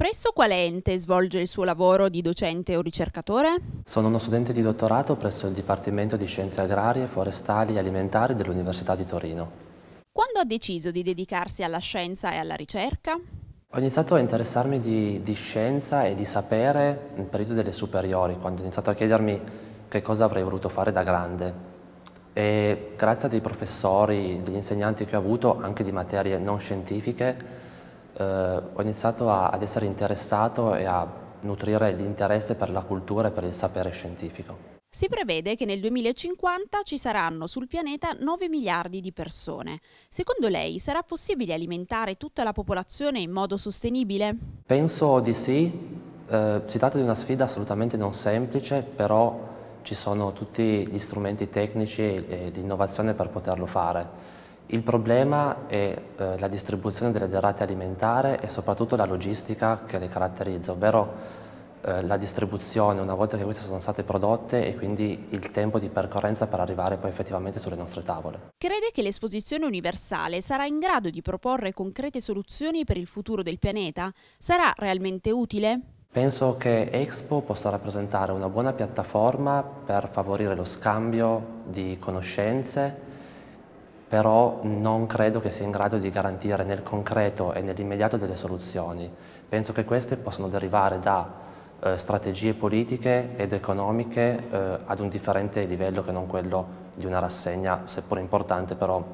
Presso quale ente svolge il suo lavoro di docente o ricercatore? Sono uno studente di dottorato presso il Dipartimento di Scienze Agrarie, Forestali e Alimentari dell'Università di Torino. Quando ha deciso di dedicarsi alla scienza e alla ricerca? Ho iniziato a interessarmi di, di scienza e di sapere nel periodo delle superiori, quando ho iniziato a chiedermi che cosa avrei voluto fare da grande. E grazie a dei professori, degli insegnanti che ho avuto, anche di materie non scientifiche, eh, ho iniziato a, ad essere interessato e a nutrire l'interesse per la cultura e per il sapere scientifico. Si prevede che nel 2050 ci saranno sul pianeta 9 miliardi di persone. Secondo lei sarà possibile alimentare tutta la popolazione in modo sostenibile? Penso di sì. Eh, si tratta di una sfida assolutamente non semplice, però ci sono tutti gli strumenti tecnici e l'innovazione per poterlo fare. Il problema è eh, la distribuzione delle derrate alimentari e soprattutto la logistica che le caratterizza, ovvero eh, la distribuzione una volta che queste sono state prodotte e quindi il tempo di percorrenza per arrivare poi effettivamente sulle nostre tavole. Crede che l'esposizione universale sarà in grado di proporre concrete soluzioni per il futuro del pianeta? Sarà realmente utile? Penso che Expo possa rappresentare una buona piattaforma per favorire lo scambio di conoscenze però non credo che sia in grado di garantire nel concreto e nell'immediato delle soluzioni. Penso che queste possano derivare da eh, strategie politiche ed economiche eh, ad un differente livello che non quello di una rassegna, seppur importante, però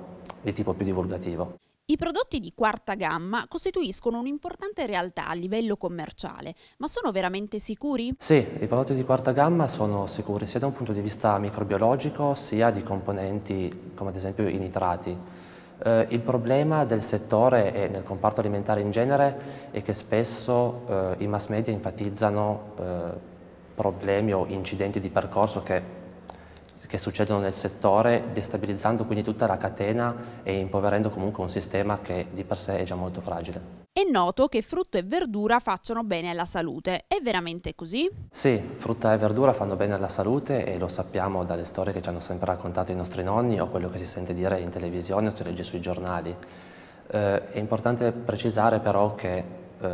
di tipo più divulgativo. I prodotti di quarta gamma costituiscono un'importante realtà a livello commerciale, ma sono veramente sicuri? Sì, i prodotti di quarta gamma sono sicuri sia da un punto di vista microbiologico sia di componenti come ad esempio i nitrati. Eh, il problema del settore e nel comparto alimentare in genere è che spesso eh, i mass media enfatizzano eh, problemi o incidenti di percorso che che succedono nel settore, destabilizzando quindi tutta la catena e impoverendo comunque un sistema che di per sé è già molto fragile. È noto che frutta e verdura facciano bene alla salute, è veramente così? Sì, frutta e verdura fanno bene alla salute e lo sappiamo dalle storie che ci hanno sempre raccontato i nostri nonni o quello che si sente dire in televisione o si legge sui giornali. Eh, è importante precisare però che eh,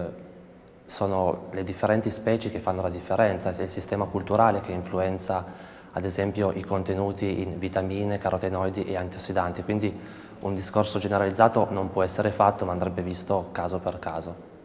sono le differenti specie che fanno la differenza, è il sistema culturale che influenza ad esempio i contenuti in vitamine, carotenoidi e antiossidanti, quindi un discorso generalizzato non può essere fatto ma andrebbe visto caso per caso.